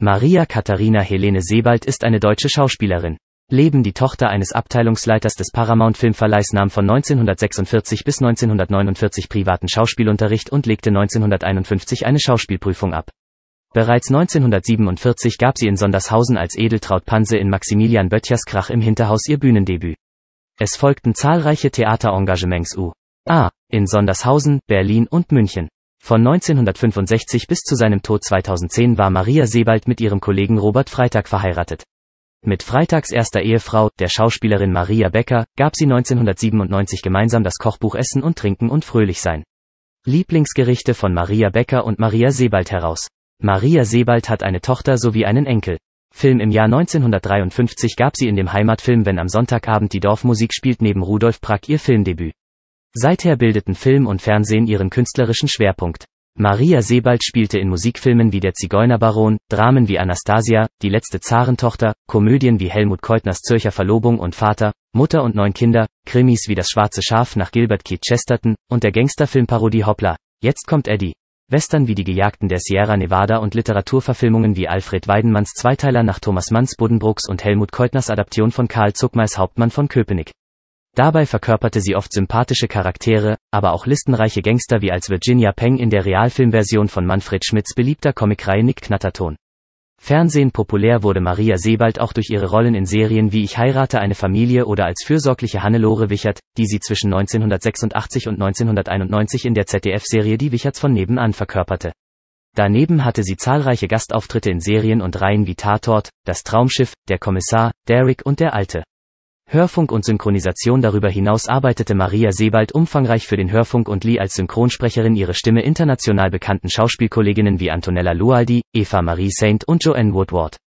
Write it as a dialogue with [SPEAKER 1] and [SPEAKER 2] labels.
[SPEAKER 1] Maria Katharina Helene Sebald ist eine deutsche Schauspielerin. Leben die Tochter eines Abteilungsleiters des Paramount Filmverleihs nahm von 1946 bis 1949 privaten Schauspielunterricht und legte 1951 eine Schauspielprüfung ab. Bereits 1947 gab sie in Sondershausen als Edeltraut Panse in Maximilian Böttchers Krach im Hinterhaus ihr Bühnendebüt. Es folgten zahlreiche Theaterengagements U. A. in Sondershausen, Berlin und München. Von 1965 bis zu seinem Tod 2010 war Maria Sebald mit ihrem Kollegen Robert Freitag verheiratet. Mit Freitags erster Ehefrau, der Schauspielerin Maria Becker, gab sie 1997 gemeinsam das Kochbuch Essen und Trinken und Fröhlichsein. Lieblingsgerichte von Maria Becker und Maria Sebald heraus. Maria Sebald hat eine Tochter sowie einen Enkel. Film im Jahr 1953 gab sie in dem Heimatfilm Wenn am Sonntagabend die Dorfmusik spielt neben Rudolf Prack ihr Filmdebüt. Seither bildeten Film und Fernsehen ihren künstlerischen Schwerpunkt. Maria Sebald spielte in Musikfilmen wie Der Zigeunerbaron, Dramen wie Anastasia, Die letzte Zarentochter, Komödien wie Helmut Keutners Zürcher Verlobung und Vater, Mutter und neun Kinder, Krimis wie Das schwarze Schaf nach Gilbert Keith Chesterton und der Gangsterfilmparodie Hoppla, jetzt kommt Eddie. Western wie Die Gejagten der Sierra Nevada und Literaturverfilmungen wie Alfred Weidenmanns Zweiteiler nach Thomas Manns Buddenbrooks und Helmut Keutners Adaption von Karl Zuckmeis Hauptmann von Köpenick. Dabei verkörperte sie oft sympathische Charaktere, aber auch listenreiche Gangster wie als Virginia Peng in der Realfilmversion von Manfred Schmidts beliebter Comicreihe Nick Knatterton. Fernsehen populär wurde Maria Sebald auch durch ihre Rollen in Serien wie Ich heirate eine Familie oder als fürsorgliche Hannelore Wichert, die sie zwischen 1986 und 1991 in der ZDF-Serie Die Wicherts von nebenan verkörperte. Daneben hatte sie zahlreiche Gastauftritte in Serien und Reihen wie Tatort, Das Traumschiff, Der Kommissar, Derek und Der Alte. Hörfunk und Synchronisation Darüber hinaus arbeitete Maria Sebald umfangreich für den Hörfunk und lieh als Synchronsprecherin ihre Stimme international bekannten Schauspielkolleginnen wie Antonella Lualdi, Eva Marie Saint und Joanne Woodward.